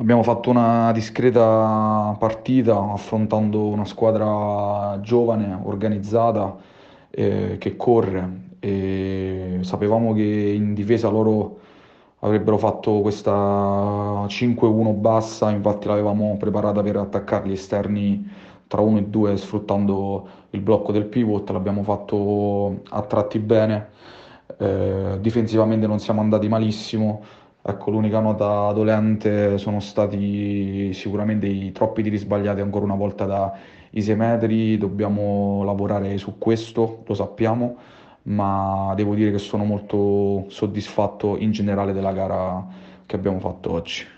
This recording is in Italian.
Abbiamo fatto una discreta partita affrontando una squadra giovane, organizzata, eh, che corre e sapevamo che in difesa loro avrebbero fatto questa 5-1 bassa, infatti l'avevamo preparata per attaccare gli esterni tra 1 e 2 sfruttando il blocco del pivot, l'abbiamo fatto a tratti bene, eh, difensivamente non siamo andati malissimo Ecco, l'unica nota dolente sono stati sicuramente i troppi tiri sbagliati ancora una volta da Isemetri, dobbiamo lavorare su questo, lo sappiamo, ma devo dire che sono molto soddisfatto in generale della gara che abbiamo fatto oggi.